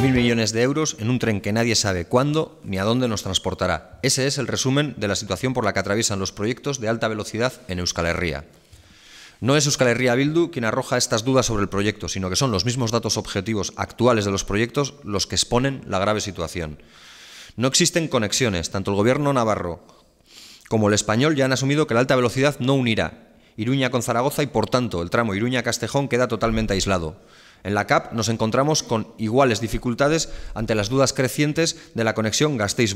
mil millones de euros en un tren que nadie sabe cuándo ni a dónde nos transportará. Ese es el resumen de la situación por la que atraviesan los proyectos de alta velocidad en Euskal Herria. No es Euskal Herria Bildu quien arroja estas dudas sobre el proyecto, sino que son los mismos datos objetivos actuales de los proyectos los que exponen la grave situación. No existen conexiones, tanto el gobierno navarro como el español ya han asumido que la alta velocidad no unirá Iruña con Zaragoza y por tanto el tramo Iruña-Castejón queda totalmente aislado. En la CAP nos encontramos con iguales dificultades ante las dudas crecientes de la conexión gasteiz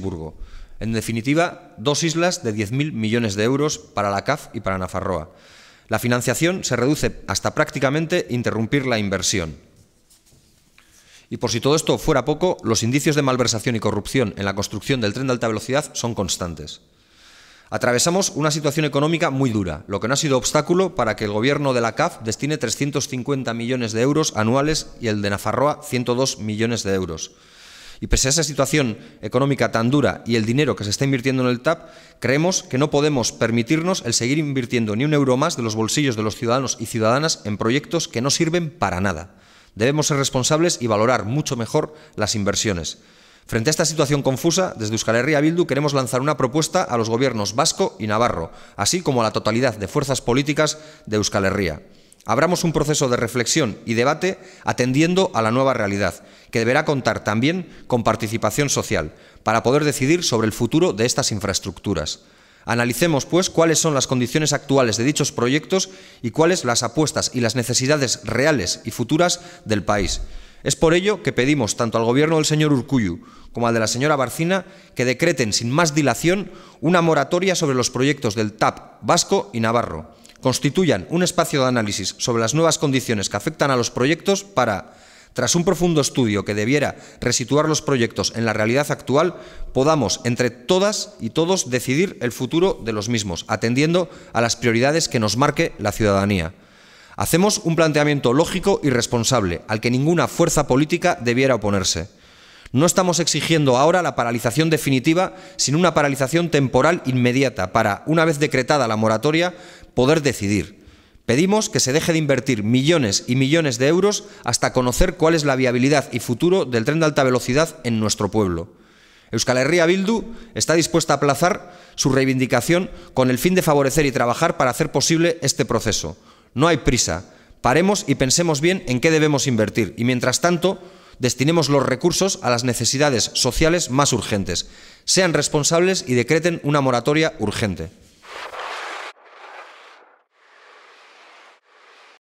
En definitiva, dos islas de 10.000 millones de euros para la CAF y para Nafarroa. La financiación se reduce hasta prácticamente interrumpir la inversión. Y por si todo esto fuera poco, los indicios de malversación y corrupción en la construcción del tren de alta velocidad son constantes. Atravesamos una situación económica muy dura, lo que no ha sido obstáculo para que el gobierno de la CAF destine 350 millones de euros anuales y el de Nafarroa 102 millones de euros. Y pese a esa situación económica tan dura y el dinero que se está invirtiendo en el TAP, creemos que no podemos permitirnos el seguir invirtiendo ni un euro más de los bolsillos de los ciudadanos y ciudadanas en proyectos que no sirven para nada. Debemos ser responsables y valorar mucho mejor las inversiones. Frente a esta situación confusa, desde Euskal Herria Bildu queremos lanzar una propuesta a los gobiernos vasco y navarro, así como a la totalidad de fuerzas políticas de Euskal Herria. Abramos un proceso de reflexión y debate atendiendo a la nueva realidad, que deberá contar también con participación social, para poder decidir sobre el futuro de estas infraestructuras. Analicemos, pues, cuáles son las condiciones actuales de dichos proyectos y cuáles las apuestas y las necesidades reales y futuras del país. Es por ello que pedimos tanto al gobierno del señor Urcuyu como al de la señora Barcina que decreten sin más dilación una moratoria sobre los proyectos del TAP vasco y navarro, constituyan un espacio de análisis sobre las nuevas condiciones que afectan a los proyectos para, tras un profundo estudio que debiera resituar los proyectos en la realidad actual, podamos entre todas y todos decidir el futuro de los mismos, atendiendo a las prioridades que nos marque la ciudadanía. Hacemos un planteamiento lógico y responsable, al que ninguna fuerza política debiera oponerse. No estamos exigiendo ahora la paralización definitiva, sino una paralización temporal inmediata para, una vez decretada la moratoria, poder decidir. Pedimos que se deje de invertir millones y millones de euros hasta conocer cuál es la viabilidad y futuro del tren de alta velocidad en nuestro pueblo. Euskal Herria Bildu está dispuesta a aplazar su reivindicación con el fin de favorecer y trabajar para hacer posible este proceso. No hay prisa. Paremos y pensemos bien en qué debemos invertir y mientras tanto destinemos los recursos a las necesidades sociales más urgentes. Sean responsables y decreten una moratoria urgente.